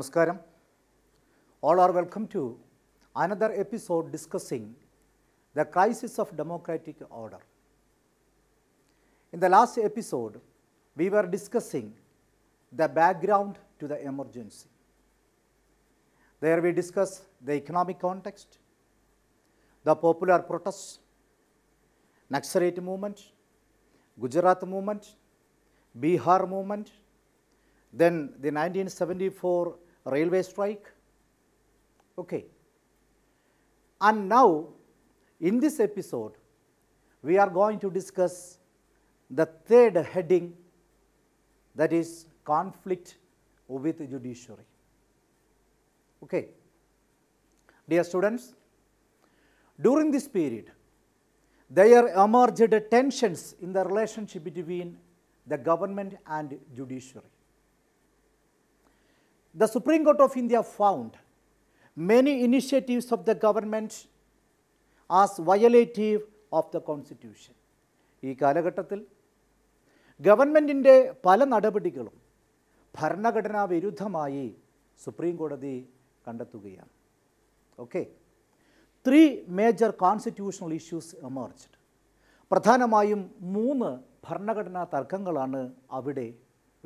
Namaskaram. All are welcome to another episode discussing the crisis of democratic order. In the last episode, we were discussing the background to the emergency. There we discussed the economic context, the popular protests, Naxalite movement, Gujarat movement, Bihar movement, then the 1974 railway strike. Okay. And now, in this episode, we are going to discuss the third heading that is conflict with judiciary. Okay. Dear students, during this period, there emerged tensions in the relationship between the government and judiciary. The Supreme Court of India found many initiatives of the government as violative of the Constitution. ഈ കാലഘട്ടത്തിൽ ഗവൺമെൻറ്റിൻ്റെ പല നടപടികളും ഭരണഘടനാ വിരുദ്ധമായി Supreme കോടതി കണ്ടെത്തുകയാണ് okay three major constitutional issues emerged പ്രധാനമായും മൂന്ന് ഭരണഘടനാ തർക്കങ്ങളാണ് അവിടെ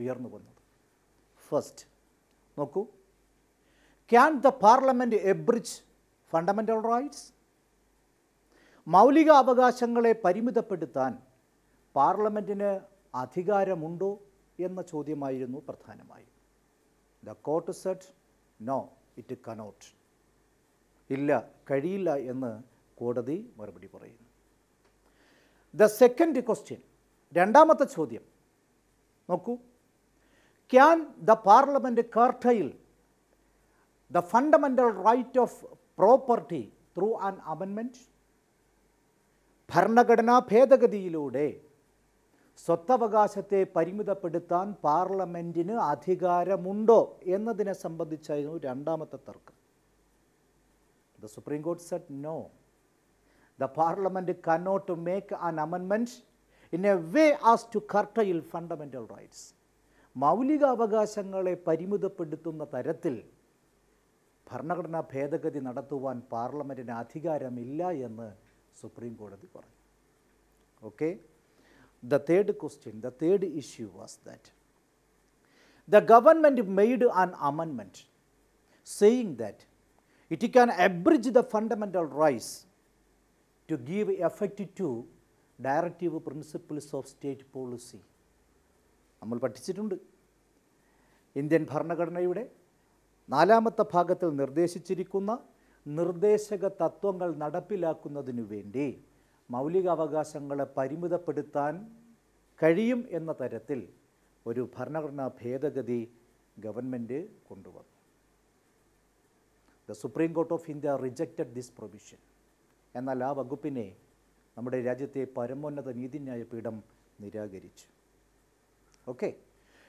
ഉയർന്നു വന്നത് ഫസ്റ്റ് നോക്കൂ can the parliament abridge fundamental rights മൗലിക അവകാശങ്ങളെ പരിമിതപ്പെടുത്താൻ പാർലമെൻറ്റിന് അധികാരമുണ്ടോ എന്ന ചോദ്യമായിരുന്നു പ്രധാനമായും the court said no it cannot ഇല്ല കഴിയില്ല എന്ന് കോടതി മറുപടി പറയുന്നു ദ സെക്കൻഡ് ക്വസ്റ്റ്യൻ രണ്ടാമത്തെ ചോദ്യം നോക്കൂ can the parliament curtail the fundamental right of property through an amendment? Parnagadana Pedagadi Lude Sottavagasate Parimuda Pedatan Parliamentina Athigara Mundo Enadina Sambadi Chayu Dandamataturk. The Supreme Court said no. The parliament cannot make an amendment in a way as to curtail fundamental rights. മൗലികാവകാശങ്ങളെ പരിമിതപ്പെടുത്തുന്ന തരത്തിൽ ഭരണഘടനാ ഭേദഗതി നടത്തുവാൻ പാർലമെൻറ്റിന് അധികാരമില്ല എന്ന് Supreme കോടതി പറഞ്ഞു okay the third question the third issue was that the government made an amendment saying that it can abridge the fundamental rights to give effect to directive principles of state policy നമ്മൾ പഠിച്ചിട്ടുണ്ട് Indian ഭരണഘടനയുടെ നാലാമത്തെ ഭാഗത്തിൽ നിർദ്ദേശിച്ചിരിക്കുന്ന നിർദ്ദേശക തത്വങ്ങൾ നടപ്പിലാക്കുന്നതിനു വേണ്ടി മൗലികാവകാശങ്ങളെ പരിമിതപ്പെടുത്താൻ കഴിയും എന്ന തരത്തിൽ ഒരു ഭരണഘടനാ ഭേദഗതി ഗവൺമെൻറ് കൊണ്ടുവന്നു the supreme Court of India rejected this provision എന്നാൽ ആ വകുപ്പിനെ നമ്മുടെ രാജ്യത്തെ പരമോന്നത നീതിന്യായ പീഠം നിരാകരിച്ചു Okay.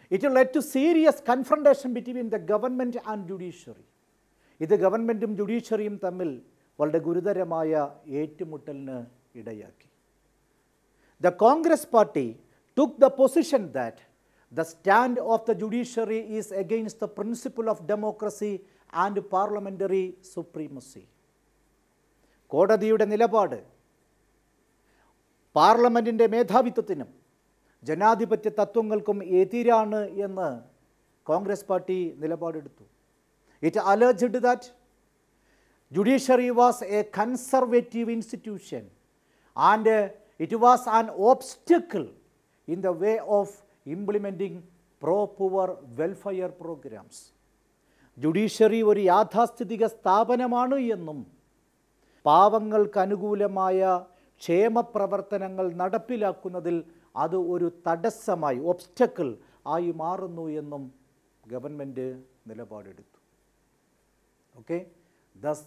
It led to serious confrontation between the government and judiciary. ഇത് ഗവൺമെൻറ്റും ജുഡീഷ്യറിയും തമ്മിൽ വളരെ ഗുരുതരമായ ഏറ്റുമുട്ടലിന് ഇടയാക്കി the Congress party took the position that the stand of the judiciary is against the principle of democracy and parliamentary supremacy കോടതിയുടെ നിലപാട് പാർലമെൻറ്റിൻ്റെ മേധാവിത്വത്തിനും ജനാധിപത്യ തത്വങ്ങൾക്കും എതിരാണ് എന്ന് കോൺഗ്രസ് പാർട്ടി നിലപാടെടുത്തു it alleged that judiciary was a conservative institution and it was an obstacle in the way of implementing pro poor welfare programmes ജുഡീഷ്യറി ഒരു യാഥാസ്ഥിതിക സ്ഥാപനമാണ് എന്നും പാവങ്ങൾക്ക് അനുകൂലമായ ക്ഷേമപ്രവർത്തനങ്ങൾ നടപ്പിലാക്കുന്നതിൽ അത് ഒരു തടസ്സമായി ഒബ്സ്റ്റക്കിൾ ആയി മാറുന്നു എന്നും ഗവൺമെൻറ് നിലപാടെടുത്തു okay thus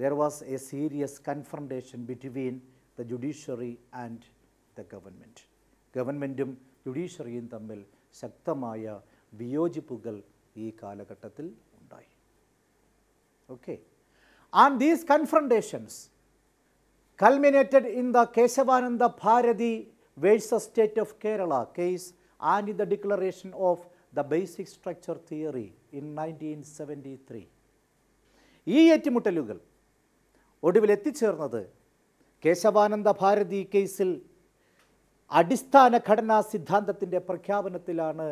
there was a serious confrontation between the judiciary and the government ഗവൺമെൻറ്റും ജുഡീഷ്യറിയും തമ്മിൽ ശക്തമായ വിയോജിപ്പുകൾ ഈ കാലഘട്ടത്തിൽ ഉണ്ടായി okay and these confrontations culminated in the Kesavananda Bharati versus state of Kerala case and the declaration of the basic structure theory in nineteen seventy three ഈ ഏറ്റുമുട്ടലുകൾ ഒടുവിൽ എത്തിച്ചേർന്നത് കേശവാനന്ദ ഭാരതി കേസിൽ അടിസ്ഥാന ഘടനാ സിദ്ധാന്തത്തിൻ്റെ പ്രഖ്യാപനത്തിലാണ്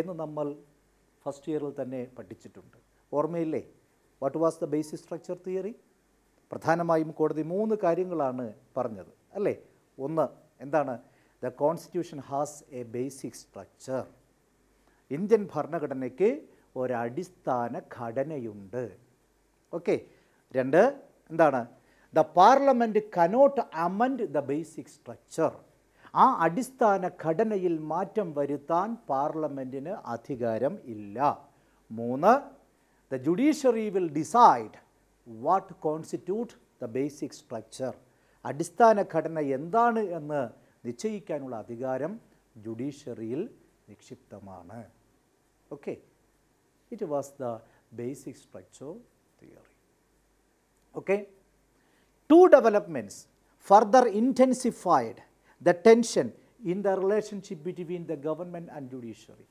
എന്ന് നമ്മൾ ഫസ്റ്റ് ഇയറിൽ തന്നെ പഠിച്ചിട്ടുണ്ട് ഓർമ്മയില്ലേ what was the basic structure theory പ്രധാനമായും കോടതി മൂന്ന് കാര്യങ്ങളാണ് പറഞ്ഞത് അല്ലേ ഒന്ന് എന്താണ് the constitution has a basic structure Indian ഭരണഘടനയ്ക്ക് ഒരടിസ്ഥാന ഘടനയുണ്ട് ഓക്കെ രണ്ട് എന്താണ് the parliament cannot amend the basic structure ആ അടിസ്ഥാന ഘടനയിൽ മാറ്റം വരുത്താൻ പാർലമെൻറ്റിന് അധികാരം ഇല്ല മൂന്ന് the judiciary will decide what constitute the basic structure അടിസ്ഥാന ഘടന എന്താണ് എന്ന് നിശ്ചയിക്കാനുള്ള അധികാരം ജുഡീഷ്യറിയിൽ നിക്ഷിപ്തമാണ് okay it was the basic structure theory okay two developments further intensified the tension in the relationship between the government and judiciary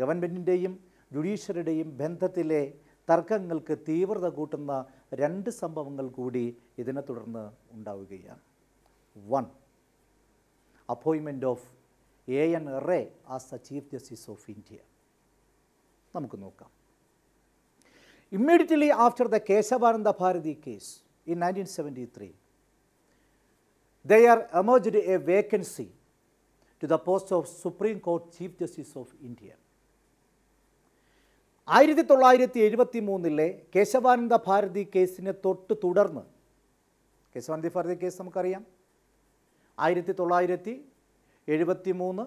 ഗവൺമെൻറ്റിൻ്റെയും ജുഡീഷ്യറിയുടെയും ബന്ധത്തിലെ തർക്കങ്ങൾക്ക് തീവ്രത കൂട്ടുന്ന രണ്ട് സംഭവങ്ങൾ കൂടി ഇതിനെ തുടർന്ന് ഉണ്ടാവുകയാണ് വൺ അപ്പോയിൻമെൻ്റ് of A N Ray as the Chief justice of India നമുക്ക് നോക്കാം immediately after the Kesavananda Bharati case in nineteen seventy three there emerged a vacancy to the post of Supreme Court Chief justice of India ആയിരത്തി തൊള്ളായിരത്തി എഴുപത്തി മൂന്നിലെ കേശവാനന്ദ ഭാരതി കേസിനെ തൊട്ട് തുടർന്ന് Kesavananda Bharati case നമുക്കറിയാം ആയിരത്തി തൊള്ളായിരത്തി എഴുപത്തി മൂന്ന്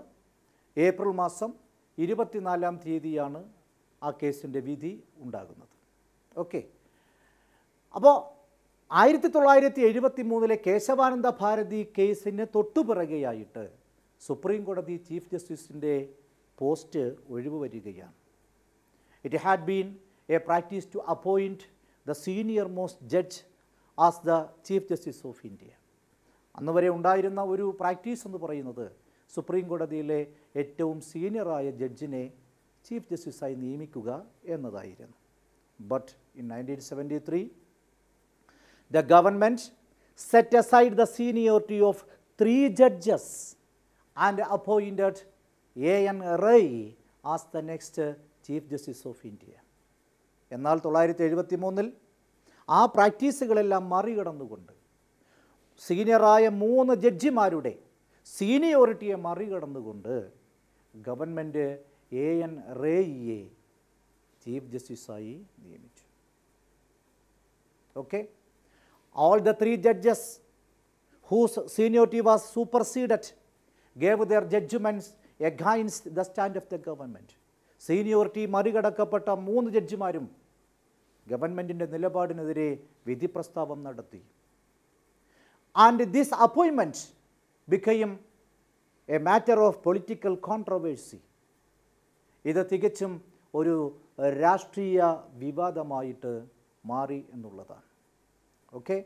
ഏപ്രിൽ മാസം ഇരുപത്തിനാലാം തീയതിയാണ് ആ കേസിൻ്റെ വിധി ഉണ്ടാകുന്നത് ഓക്കെ അപ്പോൾ ആയിരത്തി തൊള്ളായിരത്തി എഴുപത്തി മൂന്നിലെ കേശവാനന്ദ ഭാരതി കേസിന് തൊട്ടുപിറകെയായിട്ട് സുപ്രീം കോടതി ചീഫ് ജസ്റ്റിസിൻ്റെ പോസ്റ്റ് ഒഴിവ് വരികയാണ് it had been a practice to appoint the senior most judge as the Chief justice of India അന്ന് വരെ ഉണ്ടായിരുന്ന ഒരു പ്രാക്ടീസ് എന്ന് പറയുന്നത് സുപ്രീം കോടതിയിലെ ഏറ്റവും സീനിയറായ ജഡ്ജിനെ ചീഫ് ജസ്റ്റിസായി നിയമിക്കുക എന്നതായിരുന്നു but in nineteen seventy three the government set aside the seniority of three judges and appointed A N Ray as the next chief justice of India എന്നാൽ തൊള്ളായിരത്തി എഴുപത്തി മൂന്നിൽ ആ പ്രാക്ടീസുകളെല്ലാം മറികടന്നുകൊണ്ട് സീനിയറായ മൂന്ന് ജഡ്ജിമാരുടെ സീനിയോറിറ്റിയെ മറികടന്നുകൊണ്ട് ഗവൺമെൻറ് എ എൻ റേയിയെ ചീഫ് ജസ്റ്റിസായി നിയമിച്ചു okay all the three judges whose seniority was superseded gave their judgments against the stand of the government seniority മറികടക്കപ്പെട്ട മൂന്ന് ജഡ്ജിമാരും ഗവൺമെൻറ്റിൻ്റെ നിലപാടിനെതിരെ വിധി പ്രസ്താവം നടത്തി And this appointment became a matter of political controversy. ഇത് തികച്ചും ഒരു രാഷ്ട്രീയ വിവാദമായിട്ട് മാറി എന്നുള്ളതാണ് okay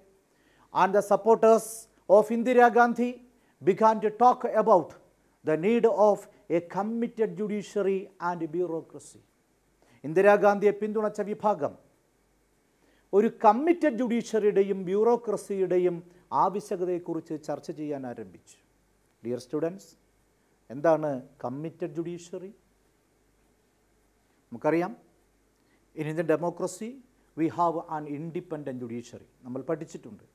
and the supporters of Indira Gandhi began to talk about the need of a committed judiciary and bureaucracy ഇന്ദിരാഗാന്ധിയെ പിന്തുണച്ച വിഭാഗം ഒരു കമ്മിറ്റഡ് ജുഡീഷ്യറിയുടെയും ബ്യൂറോക്രസിയുടെയും ആവശ്യകതയെക്കുറിച്ച് ചർച്ച ചെയ്യാൻ ആരംഭിച്ചു ഡിയർ സ്റ്റുഡൻസ് എന്താണ് കമ്മിറ്റഡ് ജുഡീഷ്യറി നമുക്കറിയാം in Indian democracy we have an independent judiciary നമ്മൾ പഠിച്ചിട്ടുണ്ട്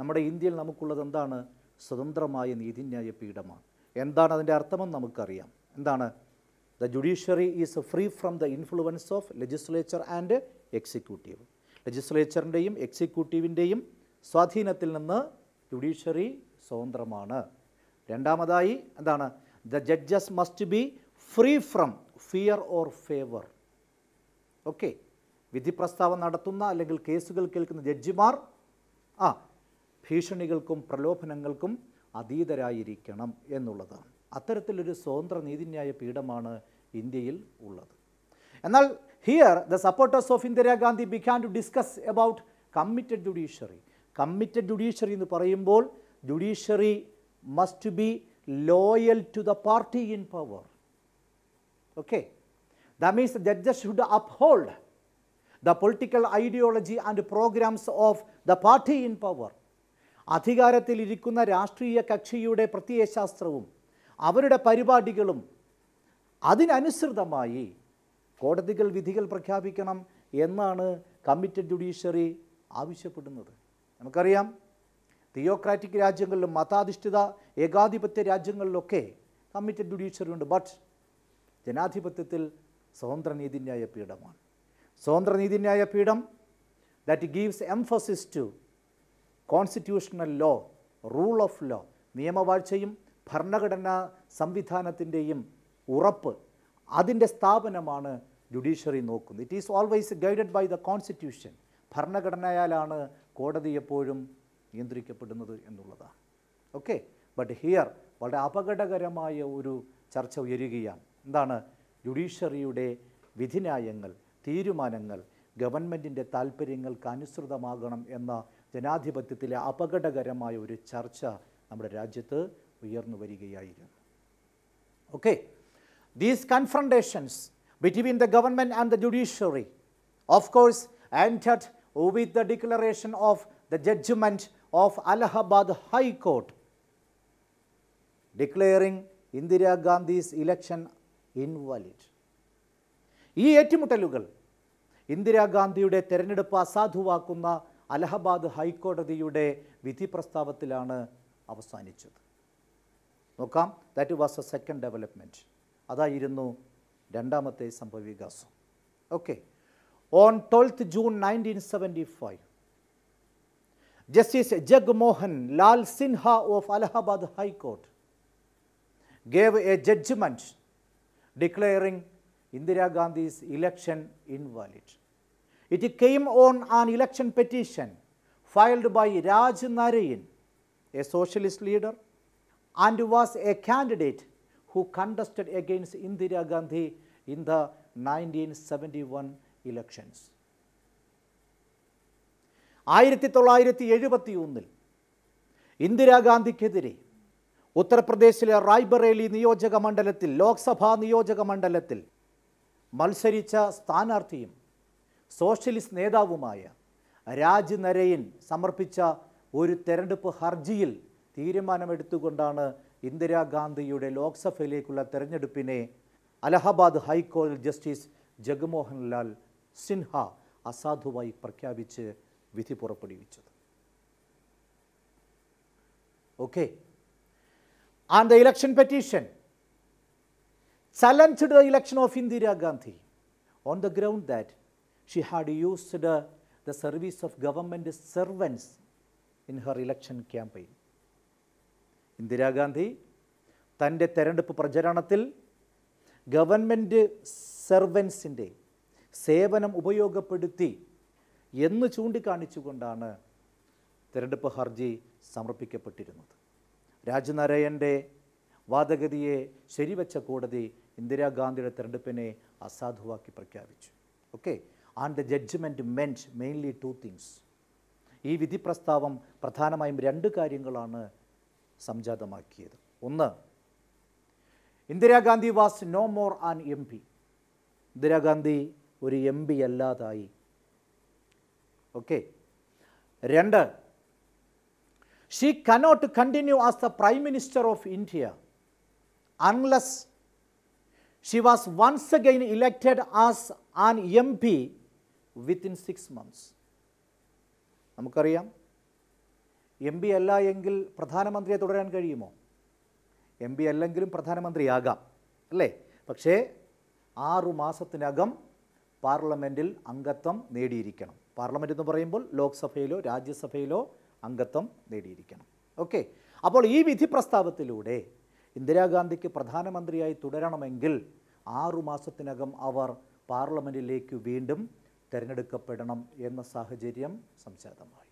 നമ്മുടെ ഇന്ത്യയിൽ നമുക്കുള്ളത് എന്താണ് സ്വതന്ത്രമായ നീതിന്യായ പീഠമാണ് എന്താണ് അതിൻ്റെ അർത്ഥമെന്ന് നമുക്കറിയാം എന്താണ് the judiciary is free from the influence of legislature and executive ലെജിസ്ലേച്ചറിൻ്റെയും എക്സിക്യൂട്ടീവിൻ്റെയും സ്വാധീനത്തിൽ നിന്ന് ജുഡീഷ്യറി സ്വതന്ത്രമാണ് രണ്ടാമതായി എന്താണ് the judges must be free from fear or favour okay വിധി പ്രസ്താവം നടത്തുന്ന അല്ലെങ്കിൽ കേസുകൾ കേൾക്കുന്ന ജഡ്ജിമാർ ആ ഭീഷണികൾക്കും പ്രലോഭനങ്ങൾക്കും അതീതരായിരിക്കണം എന്നുള്ളതാണ് അത്തരത്തിലൊരു സ്വതന്ത്ര നീതിന്യായ പീഠമാണ് ഇന്ത്യയിൽ ഉള്ളത് എന്നാൽ here the supporters of Indira Gandhi began to discuss about committed judiciary committed judiciary എന്ന് പറയുമ്പോൾ judiciary must be loyal to the party in power okay the means the judges should uphold the political ideology and programmes of the party in power അധികാരത്തിലിരിക്കുന്ന രാഷ്ട്രീയ കക്ഷിയുടെ പ്രത്യയശാസ്ത്രവും അവരുടെ പരിപാടികളും അതിനനുസൃതമായി കോടതികൾ വിധികൾ പ്രഖ്യാപിക്കണം എന്നാണ് കമ്മിറ്റഡ് ജുഡീഷ്യറി ആവശ്യപ്പെടുന്നത് നമുക്കറിയാം തിയോക്രാറ്റിക് രാജ്യങ്ങളിലും മതാധിഷ്ഠിത ഏകാധിപത്യ രാജ്യങ്ങളിലൊക്കെ കമ്മിറ്റഡ് ജുഡീഷ്യറി ഉണ്ട് ബട്ട് ജനാധിപത്യത്തിൽ സ്വതന്ത്ര നീതിന്യായ പീഠമാണ് സ്വതന്ത്ര നീതിന്യായ പീഠം that gives emphasis to constitutional law rule of law നിയമവാഴ്ചയും ഭരണഘടനാ സംവിധാനത്തിൻ്റെയും ഉറപ്പ് അതിൻ്റെ സ്ഥാപനമാണ് ജുഡീഷ്യറി നോക്കുന്നത് it is always guided by the constitution ഭരണഘടനയാലാണ് കോടതി എപ്പോഴും നിയന്ത്രിക്കപ്പെടുന്നത് എന്നുള്ളതാണ് ഓക്കെ ബട്ട് ഹിയർ വളരെ അപകടകരമായ ഒരു ചർച്ച ഉയരുകയാണ് എന്താണ് ജുഡീഷ്യറിയുടെ വിധിന്യായങ്ങൾ തീരുമാനങ്ങൾ ഗവൺമെൻറ്റിൻ്റെ താല്പര്യങ്ങൾക്ക് അനുസൃതമാകണം എന്ന ജനാധിപത്യത്തിലെ അപകടകരമായ ഒരു ചർച്ച നമ്മുടെ രാജ്യത്ത് ഉയർന്നു വരികയായിരുന്നു okay these confrontations between the government and the judiciary of course and with the declaration of the judgment of Allahabad High Court declaring Indira Gandhi's election invalid. ഈ ഏറ്റുമുട്ടലുകൾ ഇന്ദിരാഗാന്ധിയുടെ തെരഞ്ഞെടുപ്പ് അസാധുവാക്കുന്ന അലഹബാദ് ഹൈക്കോടതിയുടെ വിധി പ്രസ്താവത്തിലാണ് അവസാനിച്ചത് നോക്കാം that was a second development അതായിരുന്നു രണ്ടാമത്തെ സംഭവവികാസം okay on 12th June 1975. Justice Jagmohan Lal Sinha of Allahabad High Court gave a judgment declaring Indira Gandhi's election invalid. It came on an election petition filed by Raj Narayan, a socialist leader, and was a candidate who contested against Indira Gandhi in the 1971 elections ആയിരത്തി തൊള്ളായിരത്തി എഴുപത്തി ഒന്നിൽ ഇന്ദിരാഗാന്ധിക്കെതിരെ ഉത്തർപ്രദേശിലെ റായ്ബറേലി നിയോജക മണ്ഡലത്തിൽ ലോക്സഭാ നിയോജക മണ്ഡലത്തിൽ മത്സരിച്ച സ്ഥാനാർത്ഥിയും സോഷ്യലിസ്റ്റ് നേതാവുമായ രാജ് നരയിൻ സമർപ്പിച്ച ഒരു തെരഞ്ഞെടുപ്പ് ഹർജിയിൽ തീരുമാനമെടുത്തുകൊണ്ടാണ് ഇന്ദിരാഗാന്ധിയുടെ ലോക്സഭയിലേക്കുള്ള തെരഞ്ഞെടുപ്പിനെ അലഹബാദ് ഹൈക്കോടതി ജസ്റ്റിസ് ജഗ്മോഹൻലാൽ സിൻഹ അസാധുവായി പ്രഖ്യാപിച്ച് വിധി പുറപ്പെടുവിച്ചത് okay and the election petition challenged the election of Indira Gandhi on the ground that she had used uh, the service of government servants in her election campaign. Indira Gandhi തൻ്റെ തെരഞ്ഞെടുപ്പ് പ്രചരണത്തിൽ ഗവൺമെൻറ് സെർവൻസിൻ്റെ സേവനം ഉപയോഗപ്പെടുത്തി എന്ന് ചൂണ്ടിക്കാണിച്ചുകൊണ്ടാണ് തിരഞ്ഞെടുപ്പ് ഹർജി സമർപ്പിക്കപ്പെട്ടിരുന്നത് രാജനാരായണൻ്റെ വാദഗതിയെ ശരിവെച്ച കോടതി ഇന്ദിരാഗാന്ധിയുടെ തിരഞ്ഞെടുപ്പിനെ അസാധുവാക്കി പ്രഖ്യാപിച്ചു okay and the judgment ment mainly two things ഈ വിധി പ്രസ്താവം പ്രധാനമായും രണ്ട് കാര്യങ്ങളാണ് സംജാതമാക്കിയത് ഒന്ന് Indira Gandhi was no more an M P Indira Gandhi ഒരു എം പി അല്ലാതായി ഓക്കെ രണ്ട് she cannot continue as the prime minister of India unless she was once again elected as an M P within six months നമുക്കറിയാം M P അല്ല എങ്കിൽ പ്രധാനമന്ത്രിയെ തുടരാൻ കഴിയുമോ M P അല്ലെങ്കിലും പ്രധാനമന്ത്രിയാകാം അല്ലേ പക്ഷേ ആറു മാസത്തിനകം പാർലമെൻറ്റിൽ അംഗത്വം നേടിയിരിക്കണം പാർലമെൻ്റ് എന്ന് പറയുമ്പോൾ ലോക്സഭയിലോ രാജ്യസഭയിലോ അംഗത്വം നേടിയിരിക്കണം ഓക്കെ അപ്പോൾ ഈ വിധി പ്രസ്താവത്തിലൂടെ ഇന്ദിരാഗാന്ധിക്ക് പ്രധാനമന്ത്രിയായി തുടരണമെങ്കിൽ ആറുമാസത്തിനകം അവർ പാർലമെൻറ്റിലേക്ക് വീണ്ടും തിരഞ്ഞെടുക്കപ്പെടണം എന്ന സാഹചര്യം സംജാതമായി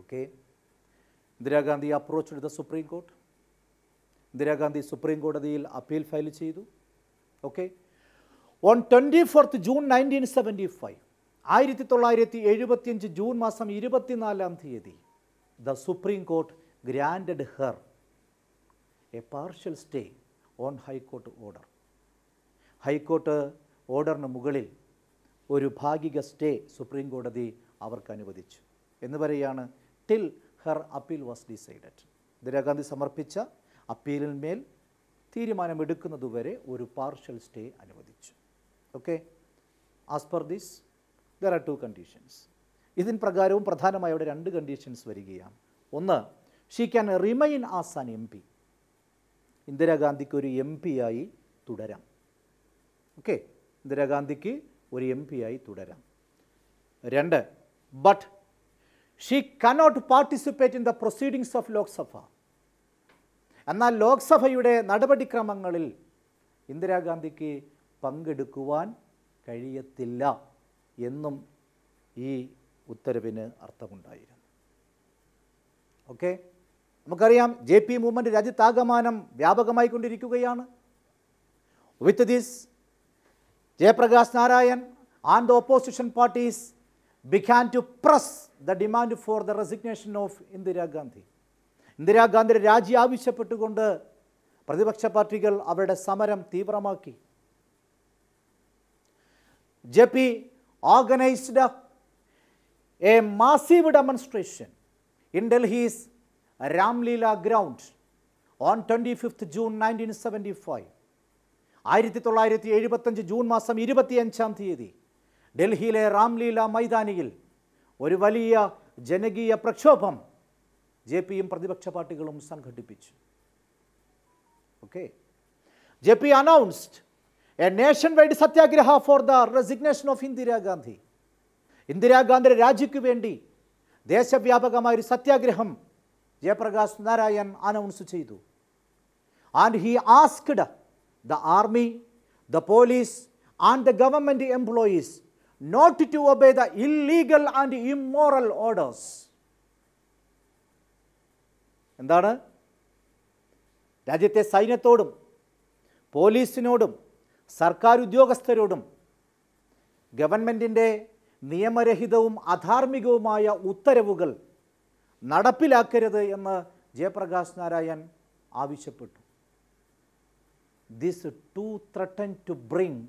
okay Indira Gandhi approach the supreme court Indira Gandhi supreme കോടതിയിൽ അപ്പീൽ ഫയൽ ചെയ്തു okay on twenty fourth June nineteen seventy five ആയിരത്തി തൊള്ളായിരത്തി എഴുപത്തിയഞ്ച് ജൂൺ മാസം ഇരുപത്തിനാലാം തീയതി the supreme court granted her a partial stay on high court order high court ഓർഡറിന് മുകളിൽ ഒരു ഭാഗിക സ്റ്റേ സുപ്രീം കോടതി അവർക്ക് അനുവദിച്ചു എന്ന് പറയുകയാണ് till her appeal was decided Indira Gandhi സമർപ്പിച്ച അപ്പീലിന്മേൽ തീരുമാനമെടുക്കുന്നതുവരെ ഒരു പാർഷ്യൽ സ്റ്റേ അനുവദിച്ചു okay as per this there are two conditions ഇതിന് പ്രകാരവും പ്രധാനമായി അവിടെ രണ്ട് കണ്ടീഷൻസ് വരികയാണ് ഒന്ന് she can remain as an M P ഇന്ദിരാഗാന്ധിക്ക് ഒരു എം പി ആയി തുടരാം ഓക്കെ ഇന്ദിരാഗാന്ധിക്ക് ഒരു എം പി ആയി തുടരാം രണ്ട് but she cannot participate in the proceedings of Lok Sabha എന്നാൽ ലോക്സഭയുടെ നടപടിക്രമങ്ങളിൽ ഇന്ദിരാഗാന്ധിക്ക് പങ്കെടുക്കുവാൻ കഴിയത്തില്ല എന്നും ഈ ഉത്തരവിന് അർത്ഥമുണ്ടായിരുന്നു ഓക്കെ നമുക്കറിയാം ജെ പി മൂവ്മെൻറ്റ് രാജ്യത്താകമാനം വ്യാപകമായി കൊണ്ടിരിക്കുകയാണ് with this Jayaprakash Narayan and opposition parties began to press the demand for the resignation of Indira Gandhi ഇന്ദിരാഗാന്ധിയുടെ രാജി ആവശ്യപ്പെട്ടുകൊണ്ട് പ്രതിപക്ഷ പാർട്ടികൾ അവരുടെ സമരം തീവ്രമാക്കി JP organized a, a massive demonstration in Delhi's Ramlila ground on 25th June 1975. ആയിരത്തി തൊള്ളായിരത്തി എഴുപത്തഞ്ച് ജൂൺ മാസം ഇരുപത്തിയഞ്ചാം തീയതി ഡൽഹിയിലെ രാംലീല മൈതാനിയിൽ ഒരു വലിയ ജനകീയ പ്രക്ഷോഭം ജെ പിയും പ്രതിപക്ഷ പാർട്ടികളും സംഘടിപ്പിച്ചു okay J P announced a nationwide satyagraha for the resignation of Indira Gandhi ഇന്ദിരാഗാന്ധിയുടെ രാജിക്ക് വേണ്ടി ദേശവ്യാപകമായൊരു സത്യാഗ്രഹം ജയപ്രകാശ് നാരായൺ അനൗൺസ് ചെയ്തു and he asked the army the police and the government employees not to obey the illegal and immoral orders എന്താണ് രാജ്യത്തെ സൈന്യത്തോടും പോലീസിനോടും സർക്കാർ ഉദ്യോഗസ്ഥരോടും ഗവൺമെൻറ്റിൻ്റെ നിയമരഹിതവും അധാർമികവുമായ ഉത്തരവുകൾ നടപ്പിലാക്കരുത് എന്ന് ജയപ്രകാശ് നാരായൺ ആവശ്യപ്പെട്ടു this to threaten to bring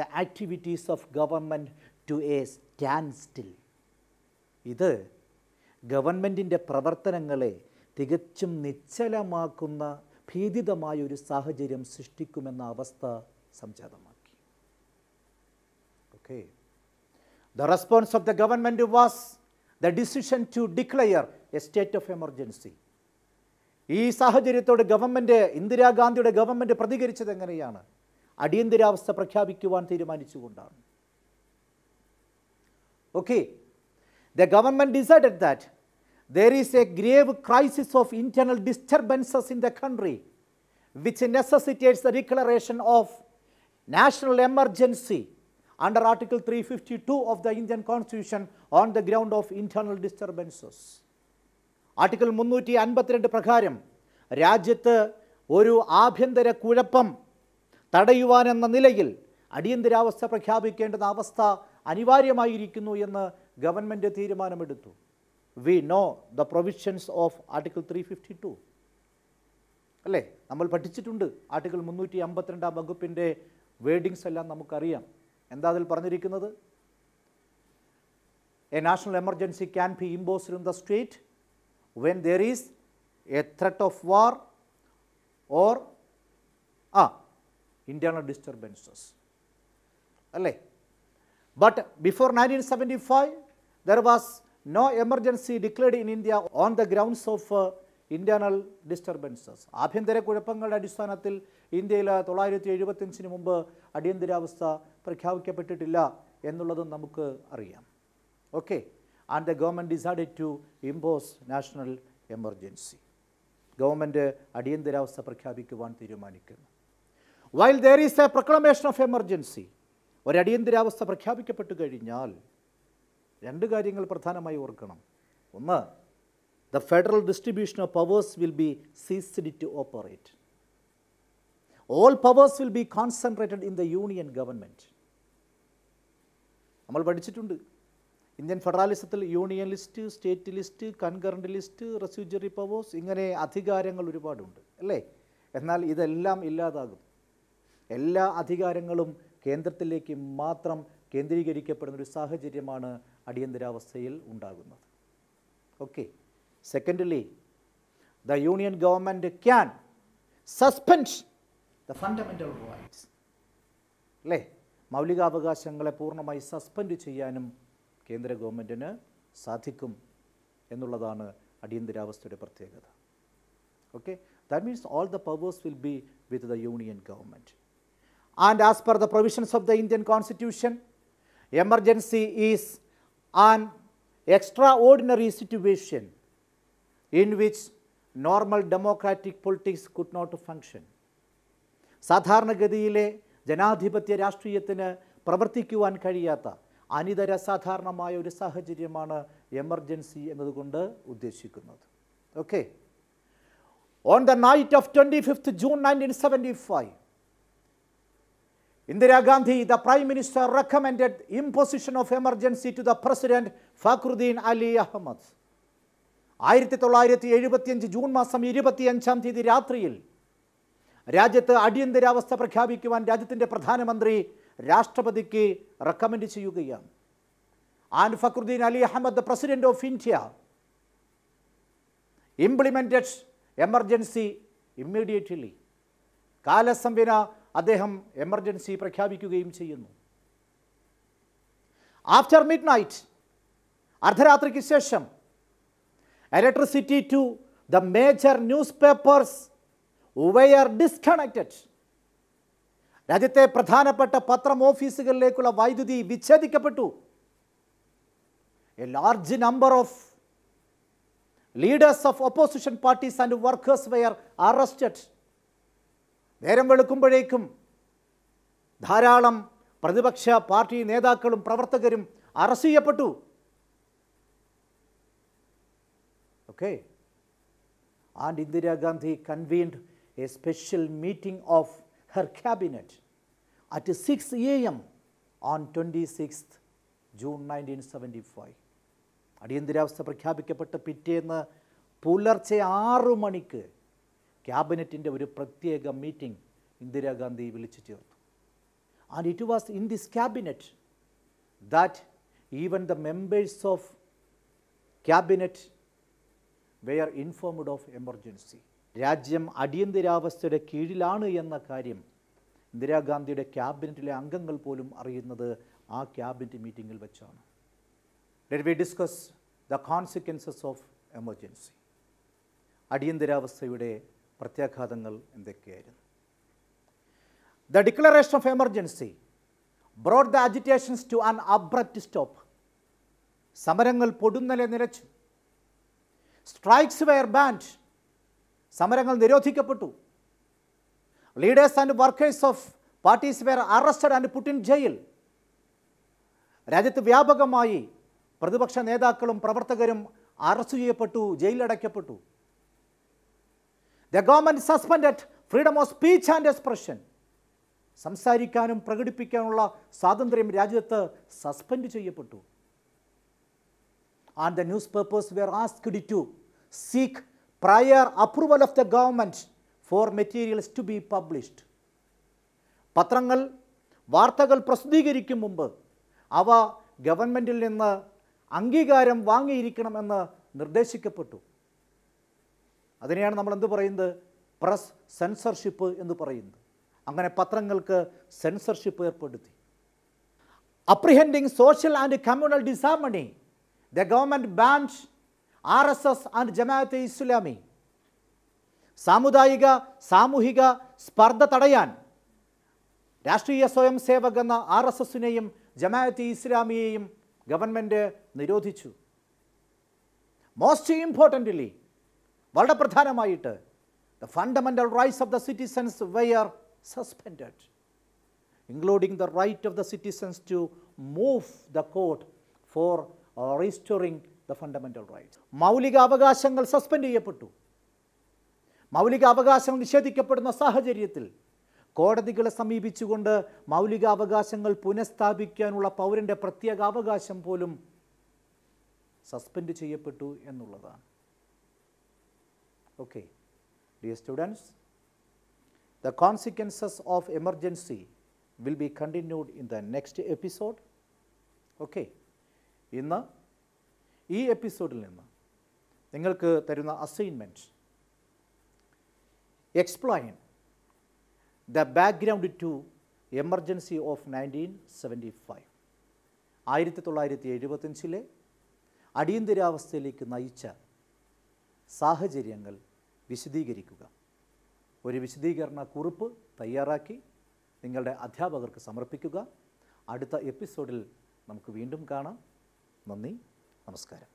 the activities of government to a standstill ഇത് ഗവൺമെൻറ്റിൻ്റെ പ്രവർത്തനങ്ങളെ തികച്ചും നിശ്ചലമാക്കുന്ന ഭീതിതമായൊരു ഒരു സാഹചര്യം സൃഷ്ടിക്കുമെന്ന അവസ്ഥ Okay. The response of the government was the decision to declare a state of emergency. This government, Indira Gandhi, the government, Pradigiricha, the Ganayana, Adindira was the Prakabiku one the Manichu down. Okay. The government decided that there is a grave crisis of internal disturbances in the country which necessitates the declaration of national emergency under Article 352 of the Indian Constitution on the ground of internal disturbances. Article 352 പ്രകാരം രാജ്യത്തെ ഒരു ആഭ്യന്തര കുഴപ്പം തടയുവാനെന്ന നിലയിൽ അടിയന്തരാവസ്ഥ പ്രഖ്യാപിക്കേണ്ടുന്ന അവസ്ഥ അനിവാര്യമായിരിക്കുന്നു എന്ന് government തീരുമാനമെടുത്തു we know the provisions of article three fifty two അല്ലേ നമ്മൾ പഠിച്ചിട്ടുണ്ട് ആർട്ടിക്കിൾ മുന്നൂറ്റി അമ്പത്തിരണ്ടാം വകുപ്പിൻ്റെ വേഡിങ്സ് എല്ലാം നമുക്കറിയാം എന്താ അതിൽ പറഞ്ഞിരിക്കുന്നത് a national emergency can be imposed in the state when there is a threat of war or uh internal disturbances അല്ലേ but before nineteen seventy five there was no emergency declared in India on the grounds of uh, internal disturbances ആഭ്യന്തര കുഴപ്പങ്ങളുടെ അടിസ്ഥാനത്തിൽ ഇന്ത്യയിൽ തൊള്ളായിരത്തി എഴുപത്തഞ്ചിന് മുമ്പ് അടിയന്തരാവസ്ഥ പ്രഖ്യാപിക്കപ്പെട്ടിട്ടില്ല എന്നുള്ളതും നമുക്ക് അറിയാം okay and the government decided to impose national emergency government അടിയന്തരാവസ്ഥ പ്രഖ്യാപിക്കുവാൻ തീരുമാനിക്കുന്നു while there is a proclamation of emergency ഒരു അടിയന്തരാവസ്ഥ പ്രഖ്യാപിക്കപ്പെട്ടു കഴിഞ്ഞാൽ രണ്ട് കാര്യങ്ങൾ പ്രധാനമായി ഓർക്കണം ഒന്ന് the federal distribution of powers will be ceased to operate. All powers will be concentrated in the union government. നമ്മൾ പഠിച്ചിട്ടുണ്ട് ഇന്ത്യൻ ഫെഡറാലിസത്തിൽ union list state list concurrent list residuary powers ഇങ്ങനെ അധികാരങ്ങൾ ഒരുപാടുണ്ട് അല്ലേ എന്നാൽ ഇതെല്ലാം ഇല്ലാതാകും എല്ലാ അധികാരങ്ങളും കേന്ദ്രത്തിലേക്ക് മാത്രം കേന്ദ്രീകരിക്കപ്പെടുന്ന ഒരു സാഹചര്യമാണ് അടിയന്തരാവസ്ഥയിൽ ഉണ്ടാകുന്നത് okay Secondly, the union government can suspend the fundamental rights. അല്ലേ മൗലികാവകാശങ്ങളെ പൂർണ്ണമായി സസ്പെൻഡ് ചെയ്യാനും കേന്ദ്ര ഗവൺമെൻറ്റിന് സാധിക്കും എന്നുള്ളതാണ് അടിയന്തരാവസ്ഥയുടെ പ്രത്യേകത okay that means all the powers will be with the union government and as per the provisions of the Indian constitution emergency is an extraordinary situation in which normal democratic politics could not function. സാധാരണഗതിയിലെ ജനാധിപത്യ രാഷ്ട്രീയത്തിന് പ്രവർത്തിക്കുവാൻ കഴിയാത്ത അനിതര സാധാരണമായ ഒരു സാഹചര്യമാണ് emergency എന്നതുകൊണ്ട് ഉദ്ദേശിക്കുന്നത് okay on the night of twenty fifth June nineteen seventy five Indira Gandhi the prime minister recommended imposition of emergency to the president Fakhruddin Ali Ahmed ആയിരത്തി തൊള്ളായിരത്തി എഴുപത്തിയഞ്ച് ജൂൺ മാസം ഇരുപത്തിയഞ്ചാം തീയതി രാത്രിയിൽ രാജ്യത്ത് അടിയന്തരാവസ്ഥ പ്രഖ്യാപിക്കുവാൻ രാജ്യത്തിൻ്റെ പ്രധാനമന്ത്രി രാഷ്ട്രപതിക്ക് റെക്കമെൻഡ് ചെയ്യുകയാണ് and Fakhruddin Ali Ahmed president of India implemented emergency immediately കാലസംവിന അദ്ദേഹം എമർജൻസി പ്രഖ്യാപിക്കുകയും ചെയ്യുന്നു ആഫ്റ്റർ മിഡ് നൈറ്റ് അർദ്ധരാത്രിക്ക് ശേഷം electricity to the major newspapers were disconnected. രാജ്യത്തെ പ്രധാനപ്പെട്ട പത്രം ഓഫീസുകളിലേക്കുള്ള വൈദ്യുതി വിച്ഛേദിക്കപ്പെട്ടു a large number of leaders of opposition parties and workers were arrested നേരം വെളുക്കുമ്പോഴേക്കും ധാരാളം പ്രതിപക്ഷ പാർട്ടി നേതാക്കളും പ്രവർത്തകരും അറസ്റ്റ് ചെയ്യപ്പെട്ടു and Indira Gandhi convened a special meeting of her cabinet at six A M on twenty six June nineteen seventy five അടിയന്തരാവസ്ഥ പ്രഖ്യാപിക്കപ്പെട്ട പിറ്റേന്ന് പുലർച്ചെ ആറ് മണിക്ക് ക്യാബിനറ്റിൻ്റെ ഒരു പ്രത്യേക മീറ്റിംഗ് ഇന്ദിരാഗാന്ധി വിളിച്ചു ചേർത്തു and it was in this cabinet that even the members of cabinet were informed of emergency രാജ്യം അടിയന്തരാവസ്ഥയുടെ കീഴിലാണ് എന്ന കാര്യം ഇന്ദിരാഗാന്ധിയുടെ ക്യാബിനറ്റിലെ അംഗങ്ങൾ പോലും അറിയുന്നത് ആ ക്യാബിനറ്റ് മീറ്റിംഗിൽ വെച്ചാണ് let we discuss the consequences of emergency അടിയന്തരാവസ്ഥയുടെ പ്രത്യാഘാതങ്ങൾ എന്തൊക്കെയായിരുന്നു the declaration of emergency brought the agitations to an abrupt stop സമരങ്ങൾ പൊടുന്നലെ നിലച്ചു സ്ട്രൈക്സ് വെയർ ബാൻഡ് സമരങ്ങൾ നിരോധിക്കപ്പെട്ടു leaders and workers of parties were arrested and put in jail രാജ്യത്ത് വ്യാപകമായി പ്രതിപക്ഷ നേതാക്കളും പ്രവർത്തകരും അറസ്റ്റ് ചെയ്യപ്പെട്ടു ജയിലടയ്ക്കപ്പെട്ടു the government suspended freedom of speech and expression സംസാരിക്കാനും പ്രകടിപ്പിക്കാനുള്ള സ്വാതന്ത്ര്യം രാജ്യത്ത് സസ്പെൻഡ് ചെയ്യപ്പെട്ടു and the newspapers were asked to seek prior approval of the government for materials to be published. പത്രങ്ങൾ വാർത്തകൾ പ്രസിദ്ധീകരിക്കും മുമ്പ് അവ ഗവൺമെൻറ്റിൽ നിന്ന് അംഗീകാരം വാങ്ങിയിരിക്കണമെന്ന് നിർദ്ദേശിക്കപ്പെട്ടു അതിനെയാണ് നമ്മൾ എന്ത് പറയുന്നത് പ്രസ് സെൻസർഷിപ്പ് എന്ന് പറയുന്നത് അങ്ങനെ പത്രങ്ങൾക്ക് സെൻസർഷിപ്പ് ഏർപ്പെടുത്തി apprehending social and communal disharmony the government banned R S S and Jamaat e Islami സാമുദായിക സാമൂഹിക സ്പർദ്ധ തടയാൻ രാഷ്ട്രീയ സ്വയം സേവക് എന്ന ആർ എസ് എസിനെയും ജമാഅത്തെ ഇസ്ലാമിയെയും ഗവൺമെൻറ് നിരോധിച്ചു മോസ്റ്റ് ഇമ്പോർട്ടൻ്റ്ലി വളരെ പ്രധാനമായിട്ട് the fundamental rights of the citizens were suspend including the right of the citizens to move the court for restoring the fundamental rights മൗലിക അവകാശങ്ങൾ സസ്പെൻഡ് ചെയ്യപ്പെട്ടു മൗലിക അവകാശങ്ങൾ നിഷേധിക്കപ്പെടുന്ന സാഹചര്യത്തിൽ കോടതികളെ സമീപിച്ചുകൊണ്ട് മൗലിക അവകാശങ്ങൾ പുനഃസ്ഥാപിക്കാനുള്ള പൗരൻ്റെ പ്രത്യേക അവകാശം പോലും സസ്പെൻഡ് ചെയ്യപ്പെട്ടു എന്നുള്ളതാണ് okay dear students the consequences of emergency will be continued in the next episode okay ഇന്ന് ഈ എപ്പിസോഡിൽ നിന്ന് നിങ്ങൾക്ക് തരുന്ന assignment explain the background to emergency of nineteen seventy five ആയിരത്തി തൊള്ളായിരത്തി എഴുപത്തഞ്ചിലെ അടിയന്തരാവസ്ഥയിലേക്ക് നയിച്ച സാഹചര്യങ്ങൾ വിശദീകരിക്കുക ഒരു വിശദീകരണ കുറിപ്പ് തയ്യാറാക്കി നിങ്ങളുടെ അധ്യാപകർക്ക് സമർപ്പിക്കുക അടുത്ത എപ്പിസോഡിൽ നമുക്ക് വീണ്ടും കാണാം നന്ദി നമസ്കാരം